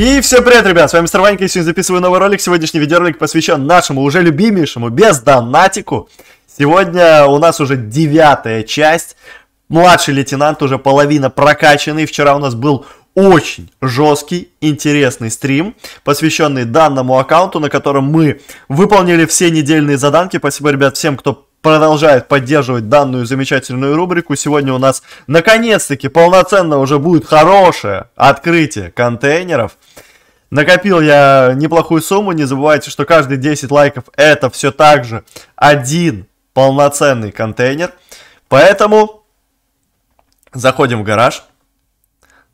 И всем привет, ребят, с вами Мистер Ванька, и сегодня записываю новый ролик. Сегодняшний видеоролик посвящен нашему уже любимейшему бездонатику. Сегодня у нас уже девятая часть. Младший лейтенант уже половина прокачанный. Вчера у нас был очень жесткий, интересный стрим, посвященный данному аккаунту, на котором мы выполнили все недельные заданки. Спасибо, ребят, всем, кто продолжает поддерживать данную замечательную рубрику. Сегодня у нас наконец-таки полноценно уже будет хорошее открытие контейнеров. Накопил я неплохую сумму, не забывайте, что каждые 10 лайков это все так же один полноценный контейнер. Поэтому заходим в гараж.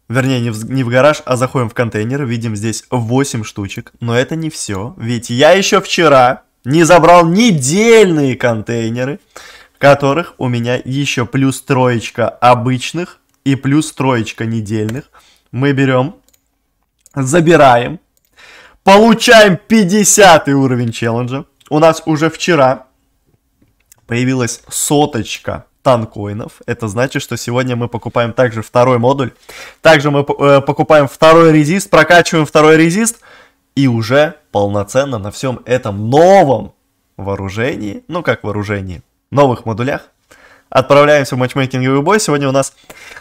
Вернее, не в, не в гараж, а заходим в контейнер. Видим здесь 8 штучек. Но это не все. Ведь я еще вчера не забрал недельные контейнеры, в которых у меня еще плюс троечка обычных и плюс троечка недельных. Мы берем, забираем, получаем 50 уровень челленджа. У нас уже вчера появилась соточка танкоинов. Это значит, что сегодня мы покупаем также второй модуль. Также мы э, покупаем второй резист, прокачиваем второй резист – и уже полноценно на всем этом новом вооружении, ну как вооружении, новых модулях, отправляемся в матчмейкинговый бой. Сегодня у нас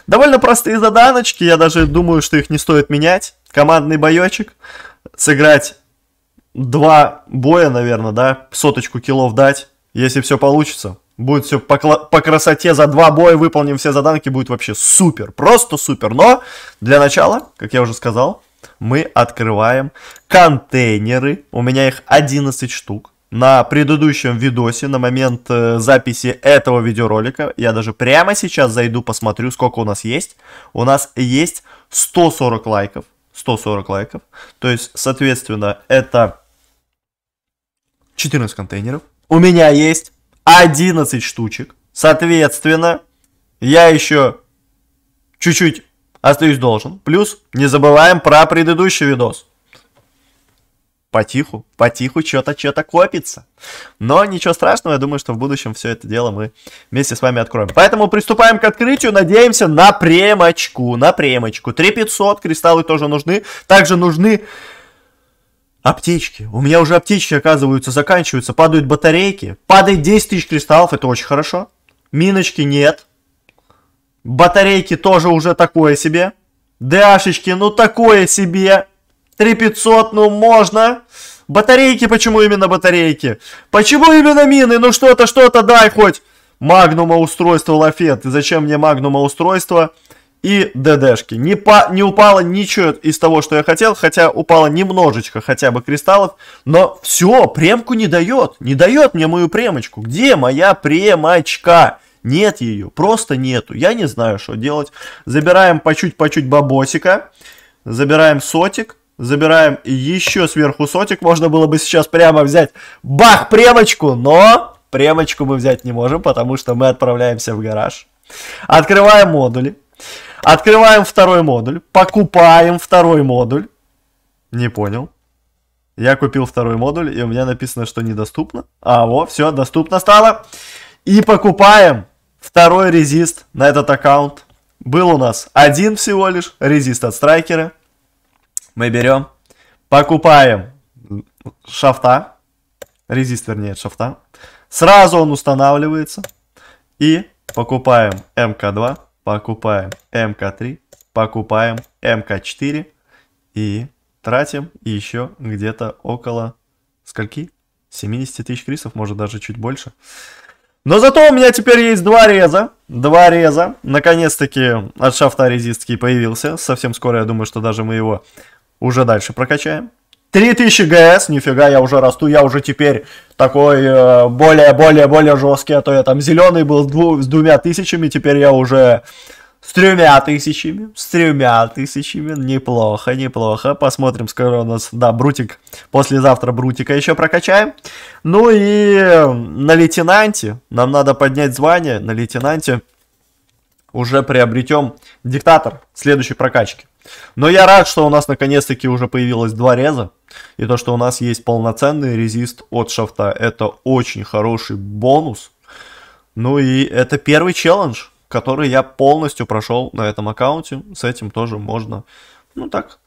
довольно простые заданочки, я даже думаю, что их не стоит менять. Командный боечек, сыграть два боя, наверное, да, соточку килов дать, если все получится. Будет все по, по красоте, за два боя выполним все заданки, будет вообще супер, просто супер. Но для начала, как я уже сказал, мы открываем контейнеры. У меня их 11 штук. На предыдущем видосе, на момент э, записи этого видеоролика, я даже прямо сейчас зайду, посмотрю, сколько у нас есть. У нас есть 140 лайков. 140 лайков. То есть, соответственно, это 14 контейнеров. У меня есть 11 штучек. Соответственно, я еще чуть-чуть остаюсь должен. Плюс не забываем про предыдущий видос. Потиху, потиху что-то, что-то копится. Но ничего страшного, я думаю, что в будущем все это дело мы вместе с вами откроем. Поэтому приступаем к открытию, надеемся на премочку, на премочку. 3500, кристаллы тоже нужны. Также нужны аптечки. У меня уже аптечки, оказываются, заканчиваются, падают батарейки. Падает 10 тысяч кристаллов, это очень хорошо. Миночки нет, Батарейки тоже уже такое себе. Дашечки, ну такое себе. 3500, ну можно. Батарейки, почему именно батарейки? Почему именно мины? Ну что-то, что-то дай хоть. Магнума устройство Лафет. И зачем мне магнума устройство? И ДДшки. Не, по, не упало ничего из того, что я хотел, хотя упало немножечко хотя бы кристаллов. Но все, премку не дает. Не дает мне мою премочку. Где моя премочка? Нет ее, просто нету. Я не знаю, что делать. Забираем по чуть-чуть по чуть бабосика. Забираем сотик. Забираем еще сверху сотик. Можно было бы сейчас прямо взять. Бах, премочку. Но премочку мы взять не можем, потому что мы отправляемся в гараж. Открываем модули. Открываем второй модуль. Покупаем второй модуль. Не понял. Я купил второй модуль, и у меня написано, что недоступно. А, вот, все, доступно стало. И покупаем Второй резист на этот аккаунт был у нас один всего лишь, резист от страйкера. Мы берем, покупаем шафта, резист вернее от шафта. Сразу он устанавливается. И покупаем МК2, покупаем МК3, покупаем МК4 и тратим еще где-то около скольки? 70 тысяч крисов, может даже чуть больше. Но зато у меня теперь есть два реза. Два реза. Наконец-таки от шафта резистки появился. Совсем скоро, я думаю, что даже мы его уже дальше прокачаем. 3000 ГС, нифига, я уже расту, я уже теперь такой более-более-более э, жесткий, а то я там зеленый был с, дву, с двумя тысячами, теперь я уже с тремя тысячами, с тремя тысячами, неплохо, неплохо. Посмотрим, скоро у нас, да, Брутик, послезавтра Брутика еще прокачаем. Ну и на лейтенанте, нам надо поднять звание, на лейтенанте уже приобретем диктатор следующей прокачки. Но я рад, что у нас наконец-таки уже появилось два реза. И то, что у нас есть полноценный резист от шафта, это очень хороший бонус. Ну и это первый челлендж который я полностью прошел на этом аккаунте. С этим тоже можно, ну так,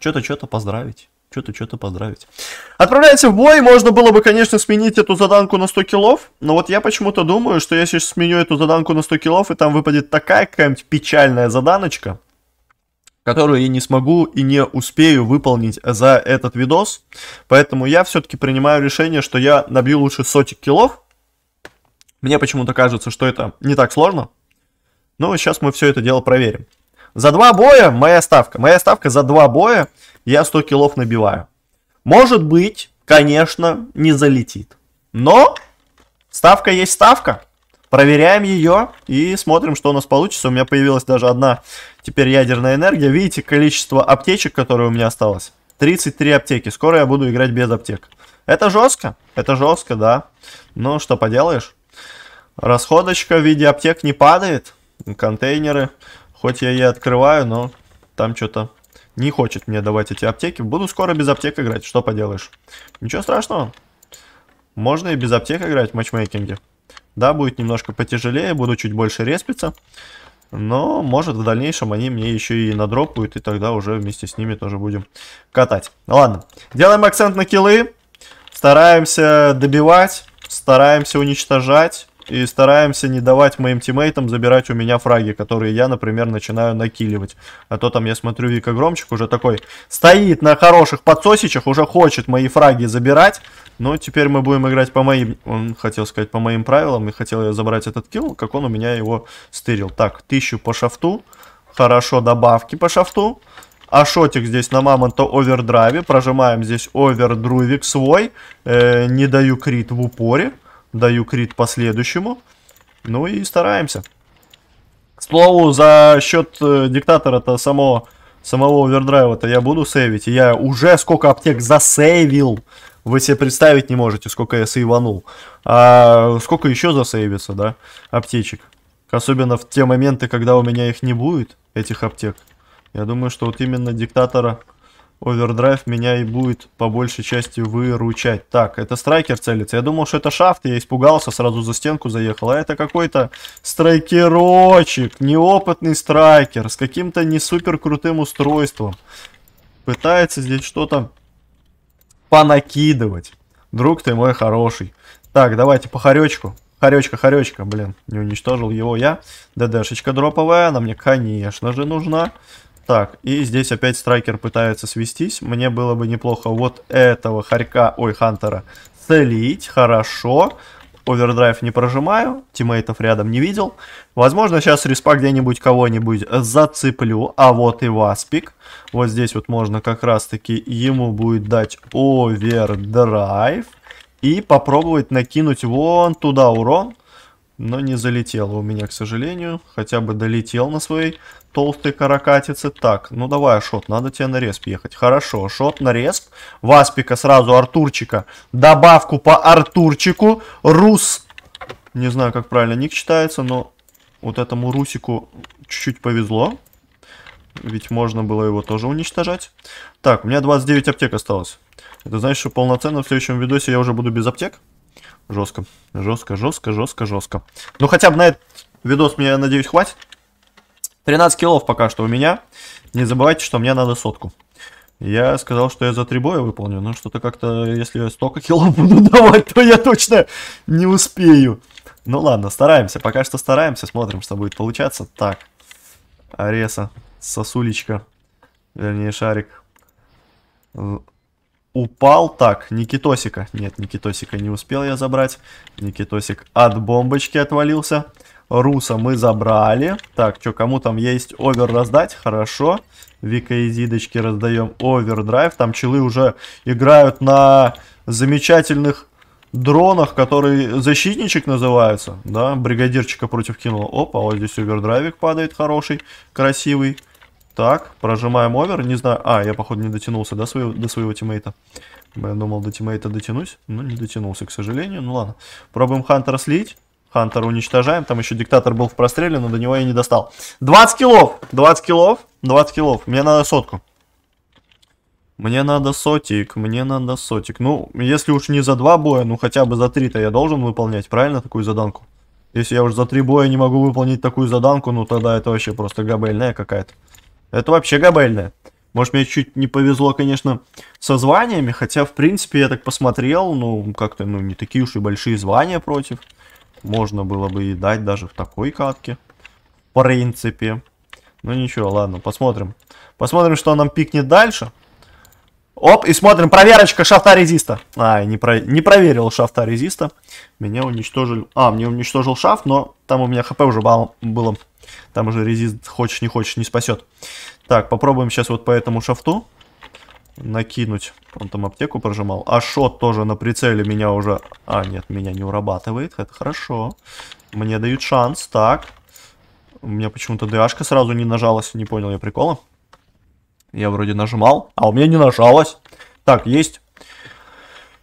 что-то, что-то поздравить. Что-то, что-то поздравить. Отправляйте в бой. Можно было бы, конечно, сменить эту заданку на 100 килов. Но вот я почему-то думаю, что я сейчас сменю эту заданку на 100 килов, и там выпадет такая какая-нибудь печальная заданочка, которую я не смогу и не успею выполнить за этот видос. Поэтому я все-таки принимаю решение, что я набью лучше сотик килов. Мне почему-то кажется, что это не так сложно. Но ну, сейчас мы все это дело проверим. За два боя моя ставка. Моя ставка за два боя я 100 килов набиваю. Может быть, конечно, не залетит. Но ставка есть ставка. Проверяем ее и смотрим, что у нас получится. У меня появилась даже одна теперь ядерная энергия. Видите количество аптечек, которые у меня осталось? 33 аптеки. Скоро я буду играть без аптек. Это жестко. Это жестко, да. Ну, что поделаешь. Расходочка в виде аптек не падает контейнеры. Хоть я и открываю, но там что-то не хочет мне давать эти аптеки. Буду скоро без аптек играть, что поделаешь. Ничего страшного. Можно и без аптек играть в матчмейкинге. Да, будет немножко потяжелее, буду чуть больше респиться. Но, может, в дальнейшем они мне еще и надропают, и тогда уже вместе с ними тоже будем катать. Ладно, делаем акцент на киллы. Стараемся добивать, стараемся уничтожать и стараемся не давать моим тиммейтам забирать у меня фраги, которые я, например, начинаю накиливать. А то там я смотрю, Вика Громчик уже такой стоит на хороших подсосичах, уже хочет мои фраги забирать. Но теперь мы будем играть по моим, он хотел сказать, по моим правилам, и хотел я забрать этот килл, как он у меня его стырил. Так, тысячу по шафту, хорошо, добавки по шафту. Ашотик здесь на мамонта овердрайве. Прожимаем здесь овердруйвик свой. Э, не даю крит в упоре. Даю крит последующему. Ну и стараемся. К слову, за счет э, диктатора-то самого самого овердрайва-то я буду сейвить. И я уже сколько аптек засейвил. Вы себе представить не можете, сколько я сейванул. А сколько еще засейвится, да, аптечек. Особенно в те моменты, когда у меня их не будет, этих аптек. Я думаю, что вот именно диктатора Овердрайв меня и будет по большей части выручать. Так, это страйкер целится. Я думал, что это шафт, я испугался, сразу за стенку заехал. А это какой-то страйкерочек, неопытный страйкер с каким-то не супер крутым устройством. Пытается здесь что-то понакидывать. Друг ты мой хороший. Так, давайте по хоречку. Хоречка, хоречка, блин, не уничтожил его я. ДДшечка дроповая, она мне, конечно же, нужна. Так, и здесь опять страйкер пытается свестись. Мне было бы неплохо вот этого хорька, ой, хантера, целить. Хорошо. Овердрайв не прожимаю, тиммейтов рядом не видел. Возможно, сейчас респа где-нибудь кого-нибудь зацеплю, а вот и Васпик. Вот здесь вот можно как раз-таки ему будет дать овердрайв. И попробовать накинуть вон туда урон. Но не залетело у меня, к сожалению. Хотя бы долетел на своей толстые каракатицы. Так, ну давай, Шот, надо тебе на респ ехать. Хорошо, Шот на респ. Васпика сразу, Артурчика. Добавку по Артурчику. Рус. Не знаю, как правильно ник читается, но вот этому Русику чуть-чуть повезло. Ведь можно было его тоже уничтожать. Так, у меня 29 аптек осталось. Это значит, что полноценно в следующем видосе я уже буду без аптек. Жестко, жестко, жестко, жестко, жестко. Ну хотя бы на этот видос, мне, я надеюсь, хватит. 13 киллов пока что у меня. Не забывайте, что мне надо сотку. Я сказал, что я за три боя выполню, но что-то как-то, если я столько киллов буду давать, то я точно не успею. Ну ладно, стараемся, пока что стараемся, смотрим, что будет получаться. Так, Ареса, сосулечка, вернее шарик. Упал, так, Никитосика, нет, Никитосика не успел я забрать. Никитосик от бомбочки отвалился. Руса мы забрали. Так, что, кому там есть овер раздать? Хорошо. Вика и Зидочки раздаем овердрайв. Там челы уже играют на замечательных дронах, которые защитничек называются. Да, бригадирчика против кинула. Опа, вот здесь овердрайвик падает хороший, красивый. Так, прожимаем овер, не знаю... А, я, походу, не дотянулся до своего, до своего тиммейта. Я думал, до тиммейта дотянусь, но ну, не дотянулся, к сожалению. Ну ладно. Пробуем Хантера слить. Хантера уничтожаем. Там еще диктатор был в простреле, но до него я не достал. 20 килов! 20 килов! 20 килов. Мне надо сотку. Мне надо сотик, мне надо сотик. Ну, если уж не за два боя, ну хотя бы за три-то я должен выполнять, правильно, такую заданку? Если я уж за три боя не могу выполнить такую заданку, ну тогда это вообще просто габельная какая-то. Это вообще габельная. Может, мне чуть не повезло, конечно, со званиями, хотя, в принципе, я так посмотрел, ну, как-то, ну, не такие уж и большие звания против. Можно было бы и дать даже в такой катке. В принципе. Ну ничего, ладно, посмотрим. Посмотрим, что нам пикнет дальше. Оп, и смотрим, проверочка шафта резиста. А, не, про... не проверил шафта резиста. Меня уничтожил, А, мне уничтожил шафт, но там у меня хп уже было. Там уже резист, хочешь не хочешь, не спасет. Так, попробуем сейчас вот по этому шафту накинуть. Он там аптеку прожимал. А шот тоже на прицеле меня уже... А, нет, меня не урабатывает. Это хорошо. Мне дают шанс. Так. У меня почему-то ДАшка сразу не нажалась. Не понял я прикола. Я вроде нажимал, а у меня не нажалось Так, есть.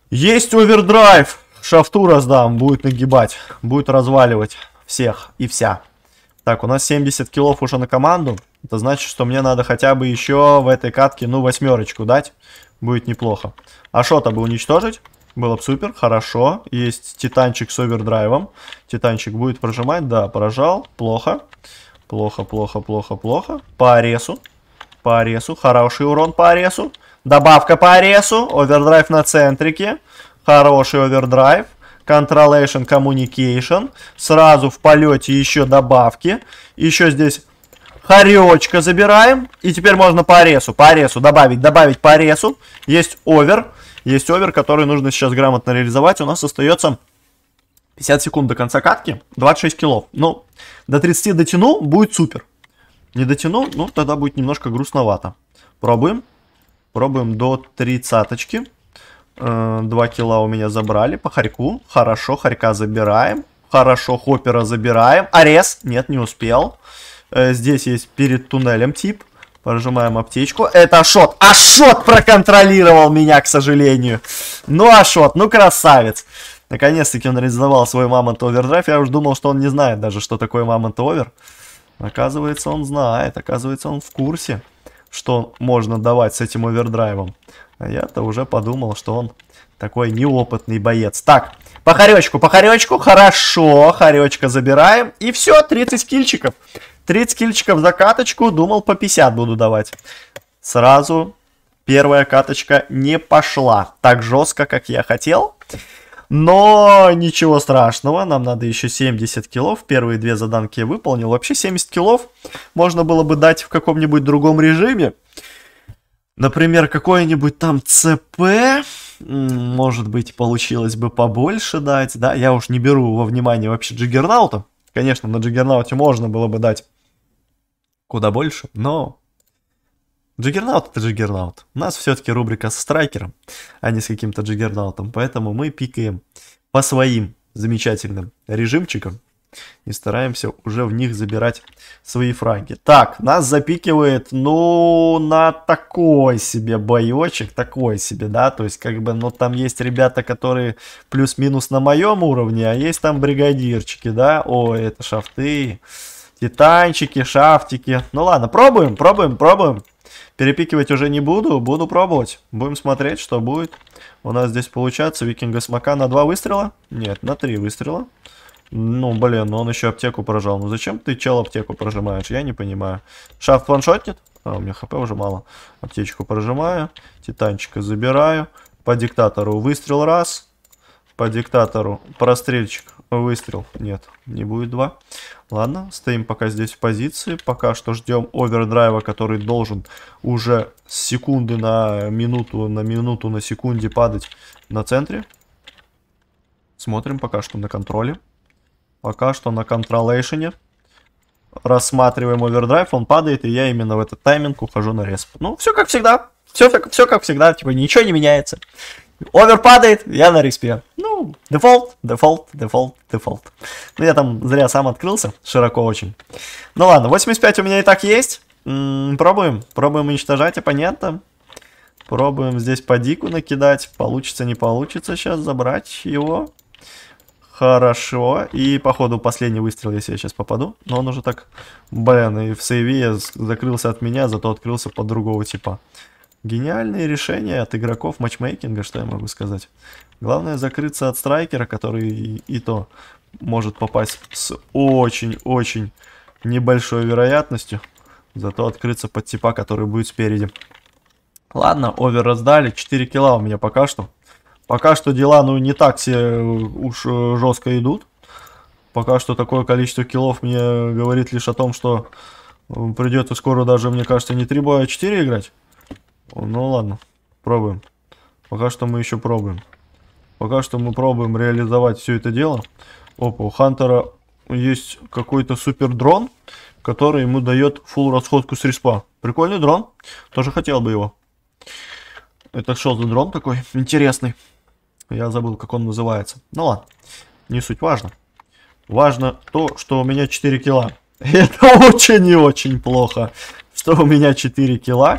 Есть овердрайв. Шафту раздам. Будет нагибать. Будет разваливать всех и вся. Так, у нас 70 килов уже на команду. Это значит, что мне надо хотя бы еще в этой катке, ну, восьмерочку дать. Будет неплохо. А что-то бы уничтожить. Было бы супер, хорошо. Есть титанчик с овердрайвом. Титанчик будет прожимать. Да, прожал. Плохо. Плохо, плохо, плохо, плохо. По аресу. По аресу. Хороший урон по аресу. Добавка по аресу. Овердрайв на центрике. Хороший овердрайв. Controlation Communication. Сразу в полете еще добавки. Еще здесь Харечка забираем. И теперь можно по аресу, по аресу добавить, добавить по аресу. Есть овер. Есть овер, который нужно сейчас грамотно реализовать. У нас остается 50 секунд до конца катки, 26 килов. Ну, до 30 дотяну, будет супер. Не дотяну, ну, тогда будет немножко грустновато. Пробуем. Пробуем до тридцаточки. Э, два килла у меня забрали по хорьку. Хорошо, хорька забираем. Хорошо, хопера забираем. Арес. Нет, не успел. Э, здесь есть перед туннелем тип. Прожимаем аптечку. Это Ашот. Ашот проконтролировал меня, к сожалению. Ну, Ашот, ну красавец. Наконец-таки он реализовал свой Мамонт Овердрайв. Я уже думал, что он не знает даже, что такое Мамонт Овер. Оказывается, он знает. Оказывается, он в курсе, что можно давать с этим овердрайвом. А я-то уже подумал, что он такой неопытный боец. Так, по хоречку, по хоречку. Хорошо, хоречка забираем. И все, 30 кильчиков. 30 кильчиков за каточку, думал по 50 буду давать. Сразу первая каточка не пошла так жестко, как я хотел. Но ничего страшного, нам надо еще 70 килов. Первые две заданки я выполнил. Вообще 70 килов можно было бы дать в каком-нибудь другом режиме. Например, какое-нибудь там ЦП, может быть, получилось бы побольше дать, да, я уж не беру во внимание вообще Джиггернаута, Конечно, на Джиггернауте можно было бы дать куда больше, но Джиггернаут это Джиггернаут. У нас все-таки рубрика с страйкером, а не с каким-то Джиггернаутом, поэтому мы пикаем по своим замечательным режимчикам и стараемся уже в них забирать свои франки. Так, нас запикивает, ну, на такой себе боечек, такой себе, да, то есть, как бы, ну, там есть ребята, которые плюс-минус на моем уровне, а есть там бригадирчики, да, ой, это шафты, титанчики, шафтики, ну, ладно, пробуем, пробуем, пробуем. Перепикивать уже не буду, буду пробовать. Будем смотреть, что будет. У нас здесь получается викинга смока на два выстрела. Нет, на три выстрела. Ну, блин, ну он еще аптеку прожал. Ну зачем ты чел аптеку прожимаешь? Я не понимаю. Шаф планшотнет? А, у меня хп уже мало. Аптечку прожимаю. Титанчика забираю. По диктатору выстрел раз. По диктатору прострельчик выстрел. Нет, не будет два. Ладно, стоим пока здесь в позиции. Пока что ждем овердрайва, который должен уже с секунды на минуту, на минуту, на секунде падать на центре. Смотрим пока что на контроле. Пока что на контролейшене. Рассматриваем овердрайв, он падает, и я именно в этот тайминг ухожу на респ. Ну, все как всегда. Все, все как всегда, типа ничего не меняется. Овер падает, я на респе. Ну, дефолт, дефолт, дефолт, дефолт. Ну, я там зря сам открылся, широко очень. Ну ладно, 85 у меня и так есть. М -м, пробуем, пробуем уничтожать оппонента. Пробуем здесь по дику накидать. Получится, не получится сейчас забрать его. Хорошо. И, походу, последний выстрел, если я сейчас попаду. Но он уже так... Блин, и в сейве закрылся от меня, зато открылся под другого типа. Гениальные решения от игроков матчмейкинга, что я могу сказать. Главное закрыться от страйкера, который и, и то может попасть с очень-очень небольшой вероятностью. Зато открыться под типа, который будет спереди. Ладно, овер раздали. 4 килла у меня пока что. Пока что дела, ну, не так все э, уж э, жестко идут. Пока что такое количество киллов мне говорит лишь о том, что придется скоро даже, мне кажется, не 3 боя, а 4 играть. Ну ладно, пробуем. Пока что мы еще пробуем. Пока что мы пробуем реализовать все это дело. Опа, у Хантера есть какой-то супер дрон, который ему дает фул расходку с респа. Прикольный дрон, тоже хотел бы его. Это что за дрон такой интересный? Я забыл, как он называется. Ну ладно, не суть важно. Важно то, что у меня 4 кило. Это очень и очень плохо, что у меня 4 кило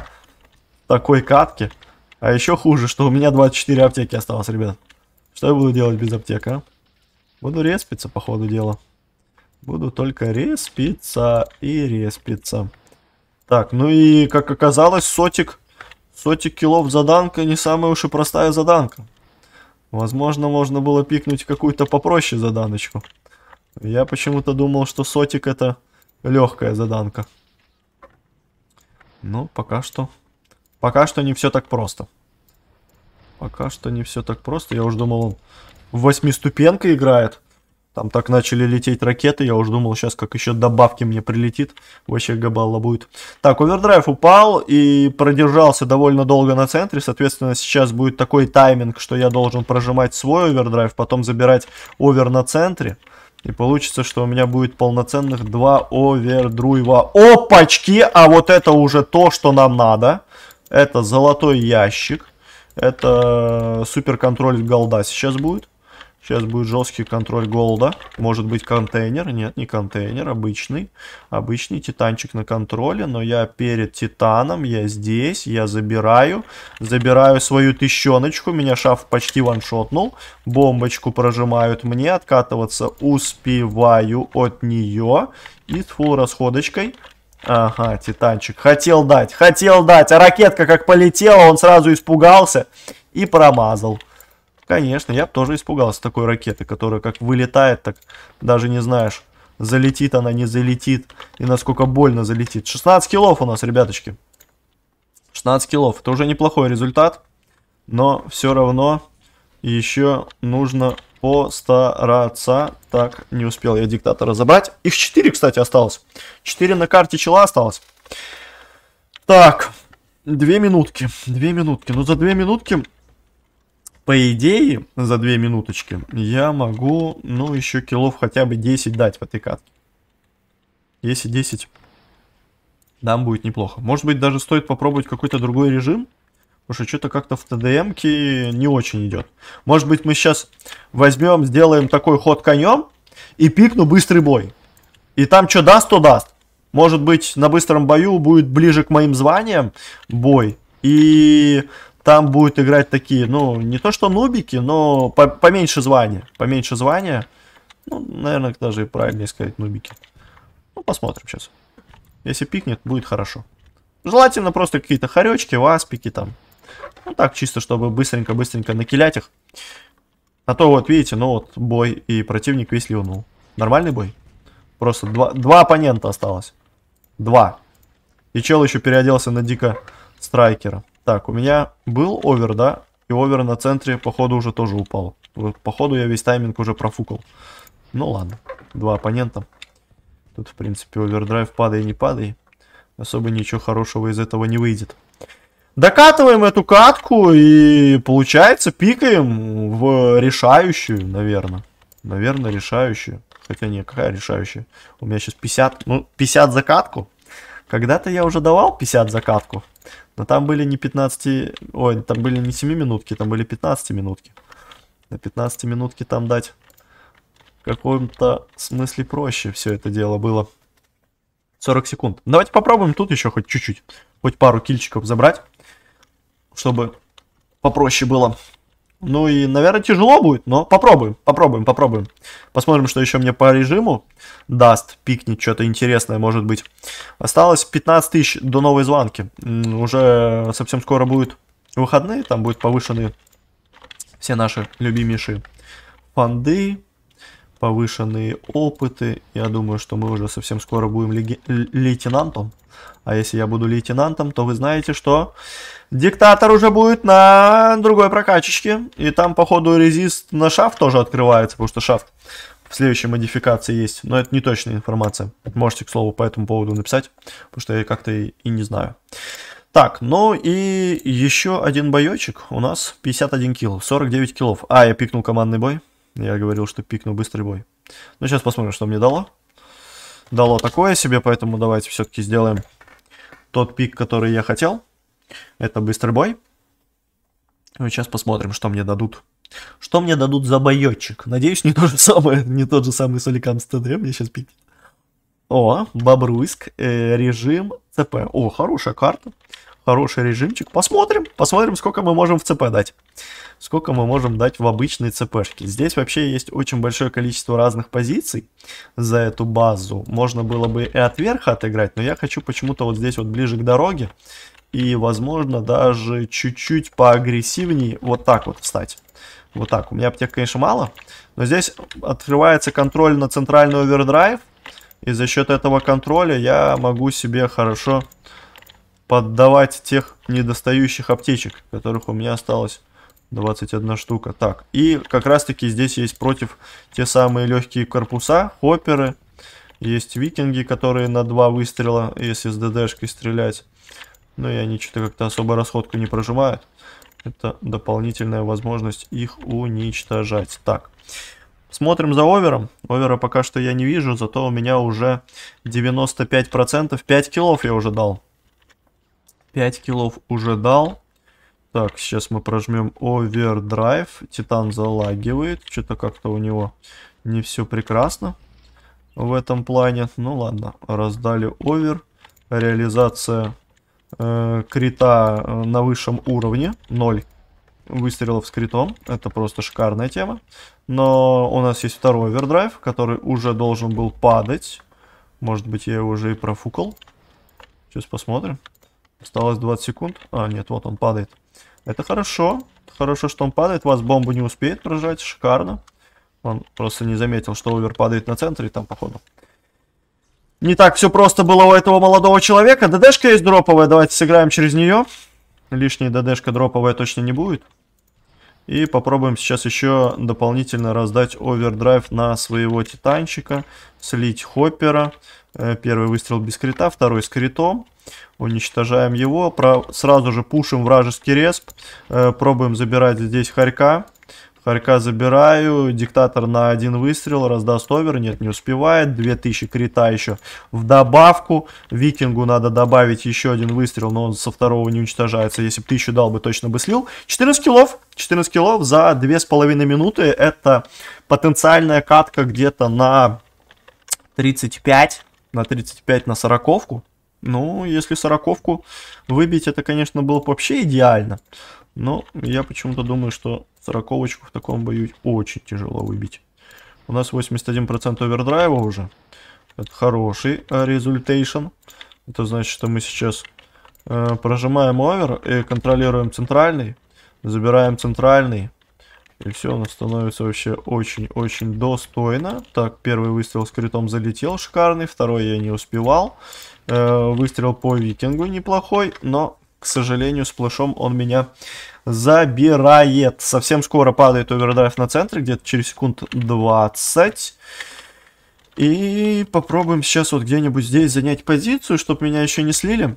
такой катки. А еще хуже, что у меня 24 аптеки осталось, ребят. Что я буду делать без аптека? Буду респиться, по ходу дела. Буду только респиться и респиться. Так, ну и, как оказалось, сотик... Сотик килов заданка не самая уж и простая заданка. Возможно, можно было пикнуть какую-то попроще заданочку. Я почему-то думал, что сотик это легкая заданка. Но ну, пока что... Пока что не все так просто. Пока что не все так просто. Я уже думал, он в восьмиступенка играет. Там так начали лететь ракеты, я уже думал, сейчас как еще добавки мне прилетит, вообще габалла будет. Так, овердрайв упал и продержался довольно долго на центре, соответственно, сейчас будет такой тайминг, что я должен прожимать свой овердрайв, потом забирать овер на центре. И получится, что у меня будет полноценных два овердруйва. Опачки! А вот это уже то, что нам надо. Это золотой ящик. Это супер контроль голда сейчас будет. Сейчас будет жесткий контроль голда. Может быть контейнер. Нет, не контейнер, обычный. Обычный титанчик на контроле. Но я перед титаном, я здесь, я забираю. Забираю свою тыщеночку. Меня шаф почти ваншотнул. Бомбочку прожимают мне. Откатываться успеваю от нее. И с фул расходочкой Ага, Титанчик. Хотел дать, хотел дать. А ракетка как полетела, он сразу испугался и промазал. Конечно, я бы тоже испугался такой ракеты, которая как вылетает, так даже не знаешь, залетит она, не залетит, и насколько больно залетит. 16 килов у нас, ребяточки. 16 килов, это уже неплохой результат, но все равно еще нужно постараться. Так, не успел я диктатора забрать. Их 4, кстати, осталось. 4 на карте чела осталось. Так, 2 минутки. 2 минутки. Но ну, за 2 минутки по идее, за две минуточки я могу, ну, еще килов хотя бы 10 дать в этой катке. Если 10 нам будет неплохо. Может быть, даже стоит попробовать какой-то другой режим. Потому что что-то как-то в ТДМке не очень идет. Может быть, мы сейчас возьмем, сделаем такой ход конем и пикну быстрый бой. И там что даст, то даст. Может быть, на быстром бою будет ближе к моим званиям бой. И там будут играть такие, ну, не то что нубики, но по поменьше звания. Поменьше звания. Ну, наверное, даже и правильнее сказать нубики. Ну, посмотрим сейчас. Если пикнет, будет хорошо. Желательно просто какие-то хоречки, васпики там. Ну, так, чисто, чтобы быстренько-быстренько накилять их. А то вот, видите, ну вот, бой и противник весь ливнул. Нормальный бой. Просто два, два оппонента осталось. Два. И чел еще переоделся на дико страйкера. Так, у меня был овер, да? И овер на центре, походу, уже тоже упал. Походу, я весь тайминг уже профукал. Ну ладно, два оппонента. Тут, в принципе, овердрайв падай, не падай. Особо ничего хорошего из этого не выйдет. Докатываем эту катку и, получается, пикаем в решающую, наверное. Наверное, решающую. Хотя не, какая решающая? У меня сейчас 50, ну, 50 закатку. Когда-то я уже давал 50 закатку. Но там были не 15... Ой, там были не 7 минутки, там были 15 минутки. На 15 минутки там дать в каком-то смысле проще все это дело было. 40 секунд. Давайте попробуем тут еще хоть чуть-чуть. Хоть пару кильчиков забрать, чтобы попроще было. Ну и, наверное, тяжело будет, но попробуем, попробуем, попробуем. Посмотрим, что еще мне по режиму даст, пикнет что-то интересное, может быть. Осталось 15 тысяч до новой звонки. Уже совсем скоро будут выходные, там будут повышены все наши любимейшие фонды повышенные опыты. Я думаю, что мы уже совсем скоро будем лейтенантом. А если я буду лейтенантом, то вы знаете, что диктатор уже будет на другой прокачечке. И там, походу, резист на шафт тоже открывается, потому что шафт в следующей модификации есть. Но это не точная информация. Можете, к слову, по этому поводу написать, потому что я как-то и, не знаю. Так, ну и еще один боечек. У нас 51 килл, 49 киллов. А, я пикнул командный бой. Я говорил, что пикну быстрый бой. Ну, сейчас посмотрим, что мне дало. Дало такое себе, поэтому давайте все-таки сделаем тот пик, который я хотел. Это быстрый бой. И ну, сейчас посмотрим, что мне дадут. Что мне дадут за боечек? Надеюсь, не то же самое, не тот же самый Соликан с ТД мне сейчас пикнет. О, Бобруйск, э, режим ЦП. О, хорошая карта хороший режимчик. Посмотрим, посмотрим, сколько мы можем в ЦП дать. Сколько мы можем дать в обычной ЦПшке. Здесь вообще есть очень большое количество разных позиций за эту базу. Можно было бы и от верха отыграть, но я хочу почему-то вот здесь вот ближе к дороге. И, возможно, даже чуть-чуть поагрессивнее вот так вот встать. Вот так. У меня аптек, конечно, мало. Но здесь открывается контроль на центральный овердрайв. И за счет этого контроля я могу себе хорошо поддавать тех недостающих аптечек, которых у меня осталось 21 штука. Так, и как раз таки здесь есть против те самые легкие корпуса, хопперы. Есть викинги, которые на два выстрела, если с ДДшкой стрелять. Но и они что-то как-то особо расходку не прожимают. Это дополнительная возможность их уничтожать. Так, смотрим за овером. Овера пока что я не вижу, зато у меня уже 95%, 5 киллов я уже дал. 5 килов уже дал. Так, сейчас мы прожмем овердрайв. Титан залагивает. Что-то как-то у него не все прекрасно в этом плане. Ну ладно, раздали овер. Реализация э, крита э, на высшем уровне. 0 выстрелов с критом. Это просто шикарная тема. Но у нас есть второй овердрайв, который уже должен был падать. Может быть, я его уже и профукал. Сейчас посмотрим. Осталось 20 секунд. А, нет, вот он падает. Это хорошо. Хорошо, что он падает. Вас бомбу не успеет прожать. Шикарно. Он просто не заметил, что овер падает на центре там, походу. Не так все просто было у этого молодого человека. ДДшка есть дроповая. Давайте сыграем через нее. Лишней ДДшка дроповая точно не будет. И попробуем сейчас еще дополнительно раздать овердрайв на своего титанчика. Слить хоппера. Э, первый выстрел без крита, второй с критом. Уничтожаем его. Про... Сразу же пушим вражеский респ. Э, пробуем забирать здесь Харька. Харька забираю. Диктатор на один выстрел. Раздаст овер. Нет, не успевает. 2000 крита еще в добавку. Викингу надо добавить еще один выстрел, но он со второго не уничтожается. Если бы 1000 дал, бы точно бы слил. 14 килов. 14 килов за 2,5 минуты. Это потенциальная катка где-то на 35 на 35 на сороковку. Ну, если сороковку выбить, это, конечно, было бы вообще идеально. Но я почему-то думаю, что сороковочку в таком бою очень тяжело выбить. У нас 81% овердрайва уже. Это хороший э, результейшн. Это значит, что мы сейчас э, прожимаем овер и контролируем центральный. Забираем центральный. И все, у нас становится вообще очень-очень достойно. Так, первый выстрел с критом залетел, шикарный. Второй я не успевал. Э, выстрел по викингу неплохой, но, к сожалению, с плашом он меня забирает. Совсем скоро падает овердрайв на центре, где-то через секунд 20. И попробуем сейчас вот где-нибудь здесь занять позицию, чтобы меня еще не слили.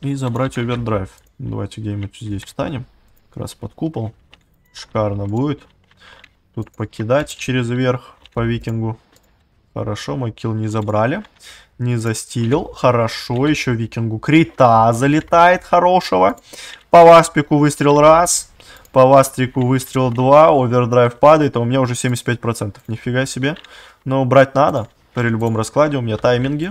И забрать овердрайв. Давайте где-нибудь здесь встанем. Как раз под купол. Шикарно будет. Тут покидать через верх по викингу. Хорошо, мой килл не забрали не застилил. Хорошо, еще викингу крита залетает хорошего. По васпику выстрел раз. По вастрику выстрел 2, овердрайв падает, а у меня уже 75%. Нифига себе. Но брать надо. При любом раскладе у меня тайминги.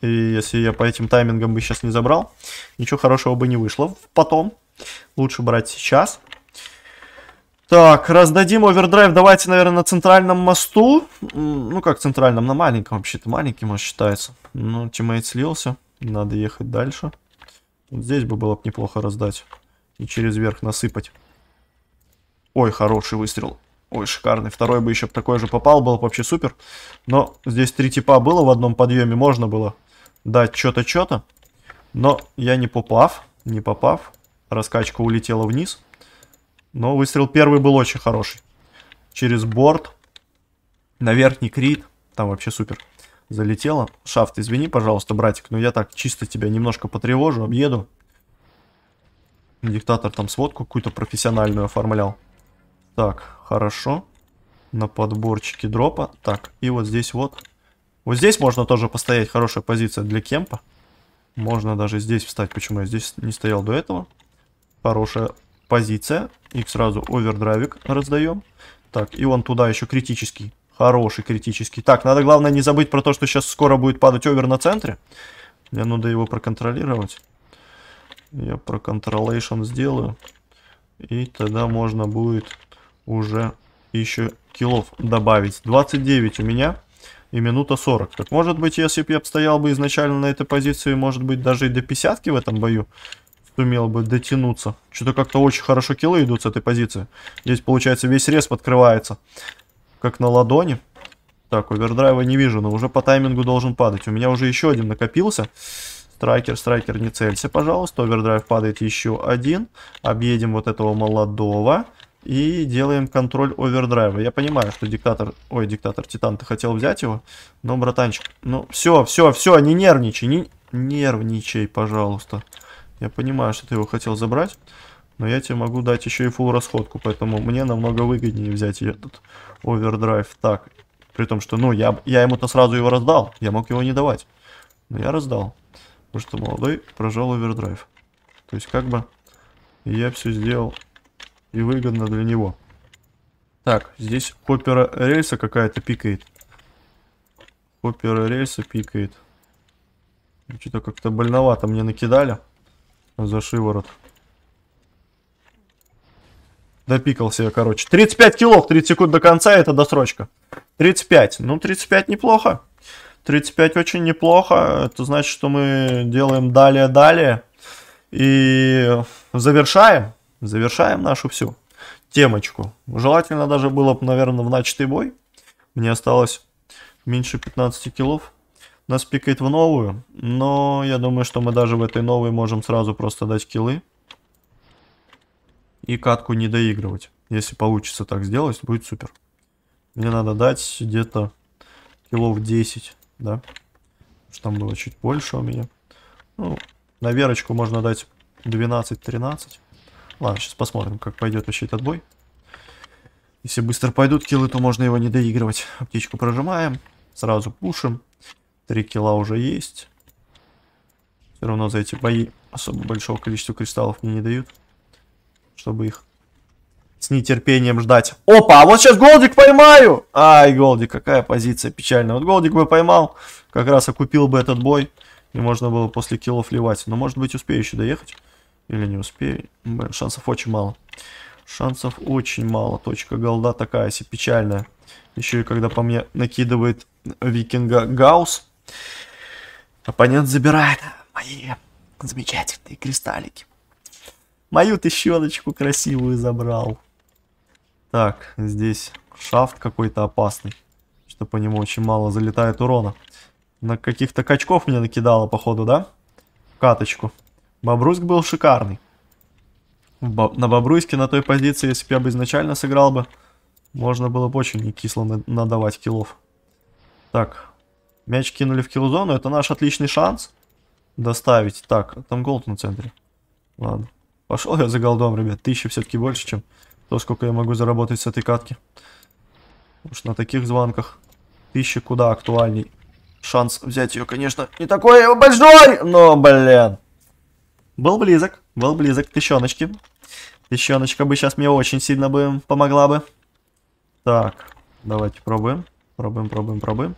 И если я по этим таймингам бы сейчас не забрал, ничего хорошего бы не вышло потом. Лучше брать сейчас. Так, раздадим овердрайв. Давайте, наверное, на центральном мосту. Ну, как центральном, на маленьком вообще-то. Маленький мост считается. Ну, тиммейт слился. Надо ехать дальше. Вот здесь бы было бы неплохо раздать. И через верх насыпать. Ой, хороший выстрел. Ой, шикарный. Второй бы еще такой же попал, был бы вообще супер. Но здесь три типа было в одном подъеме. Можно было дать что-то, что-то. Но я не попав, не попав. Раскачка улетела вниз. Но выстрел первый был очень хороший. Через борт. На верхний крит. Там вообще супер. Залетело. Шафт, извини, пожалуйста, братик, но я так чисто тебя немножко потревожу, объеду. Диктатор там сводку какую-то профессиональную оформлял. Так, хорошо. На подборчике дропа. Так, и вот здесь вот. Вот здесь можно тоже постоять. Хорошая позиция для кемпа. Можно даже здесь встать. Почему я здесь не стоял до этого? Хорошая позиция. Их сразу овердрайвик раздаем. Так, и он туда еще критический. Хороший критический. Так, надо главное не забыть про то, что сейчас скоро будет падать овер на центре. Мне надо его проконтролировать. Я проконтролейшн сделаю. И тогда можно будет уже еще килов добавить. 29 у меня и минута 40. Так может быть, если бы я стоял бы изначально на этой позиции, может быть, даже и до 50 в этом бою сумел бы дотянуться. Что-то как-то очень хорошо килы идут с этой позиции. Здесь, получается, весь рез подкрывается. Как на ладони. Так, овердрайва не вижу, но уже по таймингу должен падать. У меня уже еще один накопился. Страйкер, страйкер, не целься, пожалуйста. Овердрайв падает еще один. Объедем вот этого молодого. И делаем контроль овердрайва. Я понимаю, что диктатор... Ой, диктатор Титан, ты хотел взять его? Но, братанчик, ну, все, все, все, не нервничай, не нервничай, Пожалуйста. Я понимаю, что ты его хотел забрать, но я тебе могу дать еще и фул расходку, поэтому мне намного выгоднее взять этот овердрайв так. При том, что, ну, я, я ему-то сразу его раздал, я мог его не давать. Но я раздал, потому что молодой прожал овердрайв. То есть, как бы, я все сделал и выгодно для него. Так, здесь хоппера рельса какая-то пикает. Хоппера рельса пикает. Что-то как-то больновато мне накидали. За шиворот. Допикался я, короче. 35 килов, 30 секунд до конца, это досрочка. 35. Ну, 35 неплохо. 35 очень неплохо. Это значит, что мы делаем далее-далее. И завершаем. Завершаем нашу всю темочку. Желательно даже было бы, наверное, в начатый бой. Мне осталось меньше 15 килов. Нас пикает в новую, но я думаю, что мы даже в этой новой можем сразу просто дать килы. И катку не доигрывать. Если получится так сделать, будет супер. Мне надо дать где-то килов 10, да? Потому что там было чуть больше у меня. Ну, на верочку можно дать 12-13. Ладно, сейчас посмотрим, как пойдет вообще этот бой. Если быстро пойдут килы, то можно его не доигрывать. Аптечку прожимаем, сразу пушим три килла уже есть. Все равно за эти бои особо большого количества кристаллов мне не дают. Чтобы их с нетерпением ждать. Опа, а вот сейчас Голдик поймаю! Ай, Голдик, какая позиция печальная. Вот Голдик бы поймал, как раз окупил бы этот бой. И можно было после киллов ливать. Но может быть успею еще доехать. Или не успею. Блин, шансов очень мало. Шансов очень мало. Точка голда такая себе печальная. Еще и когда по мне накидывает викинга Гаус. Оппонент забирает мои замечательные кристаллики. Мою ты щелочку красивую забрал. Так, здесь шафт какой-то опасный. Что по нему очень мало залетает урона. На каких-то качков меня накидало, походу, да? Каточку. Бобруйск был шикарный. Боб... На Бобруйске на той позиции, если бы я бы изначально сыграл бы, можно было бы очень не кисло надавать килов. Так, Мяч кинули в киллзону. Это наш отличный шанс доставить. Так, там голд на центре. Ладно. Пошел я за голдом, ребят. Тысяча все-таки больше, чем то, сколько я могу заработать с этой катки. Потому что на таких звонках тысяча куда актуальней. Шанс взять ее, конечно, не такой большой, но, блин. Был близок, был близок. Тыщеночки. Тыщеночка бы сейчас мне очень сильно бы помогла бы. Так, давайте пробуем. Пробуем, пробуем, пробуем.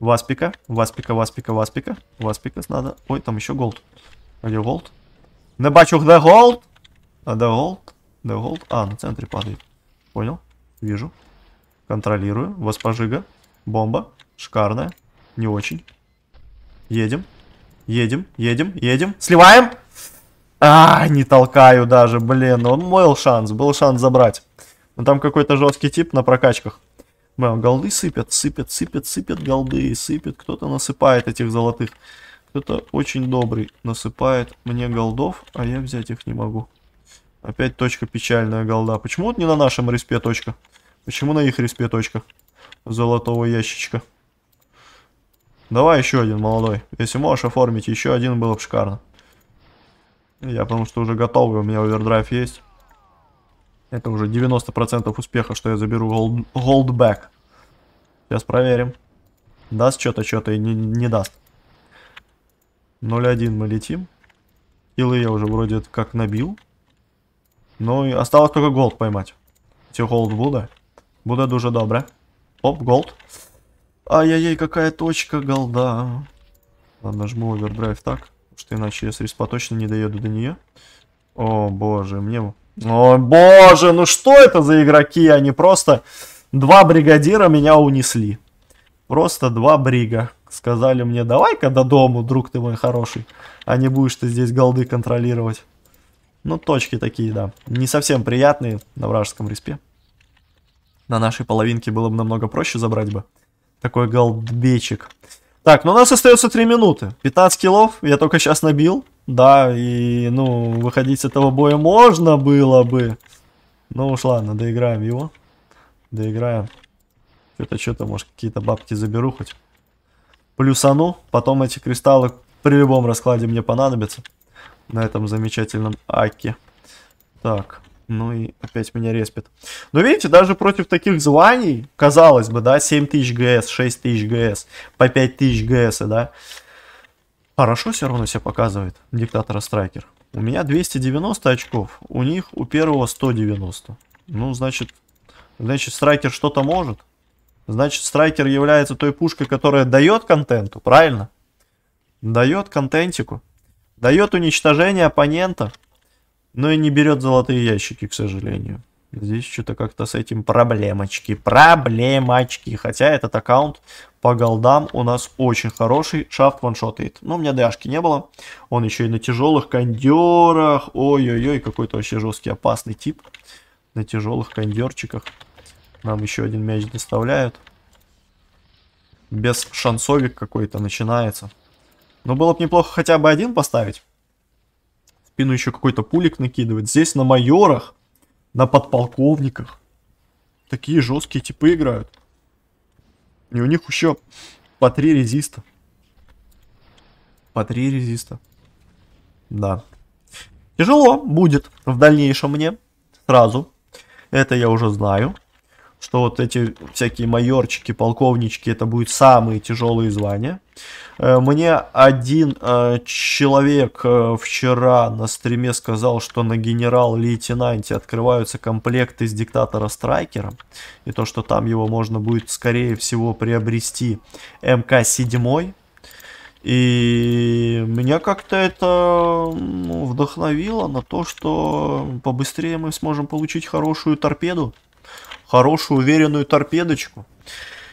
Васпика, Васпика, Васпика, Васпика. Васпика надо. Ой, там еще голд. Где голд? Не бачу, де голд? А де голд? Де голд? А, на центре падает. Понял? Вижу. Контролирую. Воспожига. Бомба. Шикарная. Не очень. Едем. Едем, едем, едем. Сливаем. А, не толкаю даже, блин. Он ну, мой шанс. Был шанс забрать. Но ну, там какой-то жесткий тип на прокачках. Бэм, голды сыпят, сыпят, сыпят, сыпят голды, сыпят. Кто-то насыпает этих золотых. Кто-то очень добрый насыпает мне голдов, а я взять их не могу. Опять точка печальная голда. Почему вот не на нашем респе точка? Почему на их респе точка? Золотого ящичка. Давай еще один, молодой. Если можешь оформить еще один, было бы шикарно. Я потому что уже готовый, у меня овердрайв есть. Это уже 90% успеха, что я заберу голдбэк. Сейчас проверим. Даст что-то, что-то и не, не даст. 0-1 мы летим. Илы я уже вроде как набил. Ну и осталось только голд поймать. Все голд буду Буде дуже добре. Оп, голд. Ай-яй-яй, какая точка голда. Ладно, жму овердрайв так. что иначе я с респа точно не доеду до нее. О боже, мне Ой, боже, ну что это за игроки? Они просто... Два бригадира меня унесли. Просто два брига. Сказали мне, давай-ка до дому, друг ты мой хороший. А не будешь ты здесь голды контролировать. Ну, точки такие, да. Не совсем приятные на вражеском респе. На нашей половинке было бы намного проще забрать бы. Такой голдбечик. Так, ну у нас остается 3 минуты. 15 килов я только сейчас набил. Да, и, ну, выходить с этого боя можно было бы. Ну уж ладно, доиграем его. Доиграем. Что-то, что-то, может, какие-то бабки заберу хоть. Плюсану. Потом эти кристаллы при любом раскладе мне понадобятся. На этом замечательном аке. Так, ну и опять меня респит. Но ну, видите, даже против таких званий, казалось бы, да, 7000 ГС, 6000 ГС, по 5000 ГС, да, Хорошо все равно себя показывает диктатора страйкер. У меня 290 очков, у них у первого 190. Ну, значит, значит страйкер что-то может. Значит, страйкер является той пушкой, которая дает контенту, правильно? Дает контентику. Дает уничтожение оппонента, но и не берет золотые ящики, к сожалению. Здесь что-то как-то с этим проблемочки. Проблемочки. Хотя этот аккаунт по голдам у нас очень хороший. Шафт ваншотает. Но у меня дашки не было. Он еще и на тяжелых кондерах. Ой-ой-ой, какой-то вообще жесткий опасный тип. На тяжелых кондерчиках. Нам еще один мяч доставляют. Без шансовик какой-то начинается. Но ну, было бы неплохо хотя бы один поставить. спину еще какой-то пулик накидывать. Здесь на майорах на подполковниках. Такие жесткие типы играют. И у них еще по три резиста. По три резиста. Да. Тяжело будет в дальнейшем мне. Сразу. Это я уже знаю что вот эти всякие майорчики, полковнички, это будут самые тяжелые звания. Э, мне один э, человек э, вчера на стриме сказал, что на генерал-лейтенанте открываются комплекты с диктатора Страйкера, и то, что там его можно будет, скорее всего, приобрести МК-7, и меня как-то это ну, вдохновило на то, что побыстрее мы сможем получить хорошую торпеду хорошую уверенную торпедочку.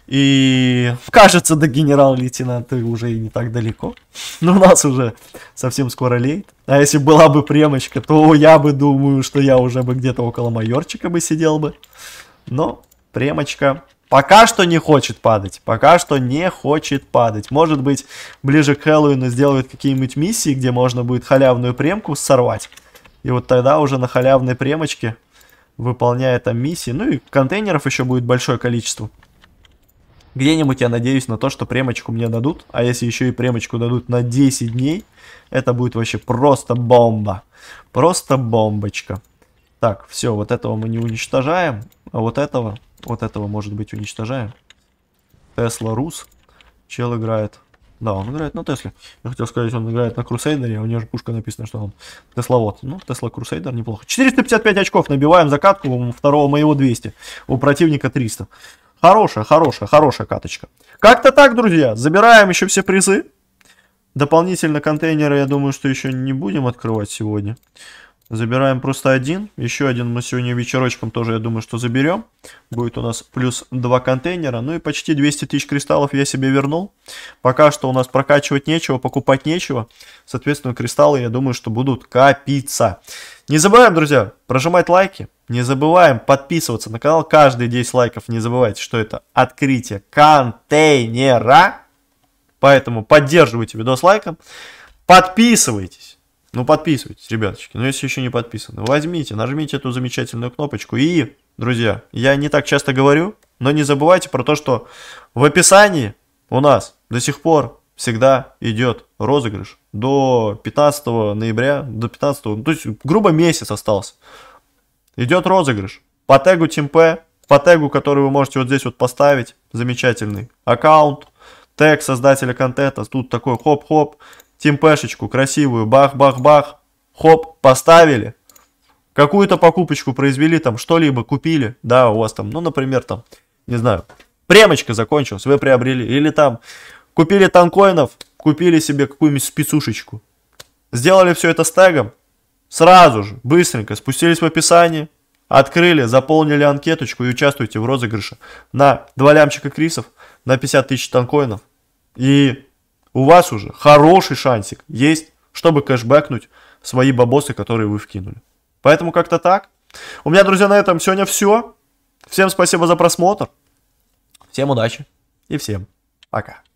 И кажется, до генерал-лейтенанта уже и не так далеко. Но у нас уже совсем скоро лейт. А если была бы премочка, то я бы думаю, что я уже бы где-то около майорчика бы сидел бы. Но премочка пока что не хочет падать. Пока что не хочет падать. Может быть, ближе к Хэллоуину сделают какие-нибудь миссии, где можно будет халявную премку сорвать. И вот тогда уже на халявной премочке выполняя там миссии. Ну и контейнеров еще будет большое количество. Где-нибудь я надеюсь на то, что премочку мне дадут. А если еще и премочку дадут на 10 дней, это будет вообще просто бомба. Просто бомбочка. Так, все, вот этого мы не уничтожаем. А вот этого, вот этого, может быть, уничтожаем. Тесла Рус. Чел играет. Да, он играет на Тесле. Я хотел сказать, он играет на Крусейдере, а у него же пушка написано, что он Тесловод. Ну, Тесла Крусейдер неплохо. 455 очков набиваем закатку, у второго моего 200, у противника 300. Хорошая, хорошая, хорошая каточка. Как-то так, друзья, забираем еще все призы. Дополнительно контейнеры, я думаю, что еще не будем открывать сегодня. Забираем просто один. Еще один мы сегодня вечерочком тоже, я думаю, что заберем. Будет у нас плюс два контейнера. Ну и почти 200 тысяч кристаллов я себе вернул. Пока что у нас прокачивать нечего, покупать нечего. Соответственно, кристаллы, я думаю, что будут копиться. Не забываем, друзья, прожимать лайки. Не забываем подписываться на канал. Каждые 10 лайков не забывайте, что это открытие контейнера. Поэтому поддерживайте видос лайком. Подписывайтесь ну, подписывайтесь, ребяточки. Ну, если еще не подписаны, возьмите, нажмите эту замечательную кнопочку. И, друзья, я не так часто говорю, но не забывайте про то, что в описании у нас до сих пор всегда идет розыгрыш до 15 ноября, до 15, ну, то есть грубо месяц остался. Идет розыгрыш по тегу ТимП, по тегу, который вы можете вот здесь вот поставить, замечательный аккаунт, тег создателя контента, тут такой хоп-хоп, темпешечку красивую, бах-бах-бах, хоп, поставили, какую-то покупочку произвели, там что-либо купили, да, у вас там, ну, например, там, не знаю, премочка закончилась, вы приобрели, или там купили танкоинов, купили себе какую-нибудь спецушечку, сделали все это с тегом, сразу же, быстренько спустились в описании открыли, заполнили анкеточку и участвуйте в розыгрыше на 2 лямчика крисов, на 50 тысяч танкоинов и у вас уже хороший шансик есть, чтобы кэшбэкнуть свои бабосы, которые вы вкинули. Поэтому как-то так. У меня, друзья, на этом сегодня все. Всем спасибо за просмотр. Всем удачи и всем пока.